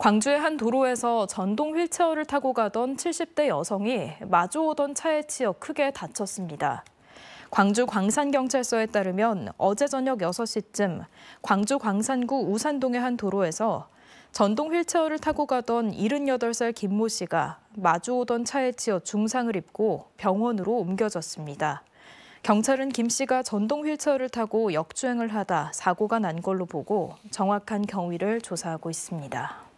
광주의 한 도로에서 전동 휠체어를 타고 가던 70대 여성이 마주오던 차에 치여 크게 다쳤습니다. 광주 광산경찰서에 따르면 어제 저녁 6시쯤 광주 광산구 우산동의 한 도로에서 전동 휠체어를 타고 가던 78살 김모 씨가 마주오던 차에 치여 중상을 입고 병원으로 옮겨졌습니다. 경찰은 김 씨가 전동 휠체어를 타고 역주행을 하다 사고가 난 걸로 보고 정확한 경위를 조사하고 있습니다.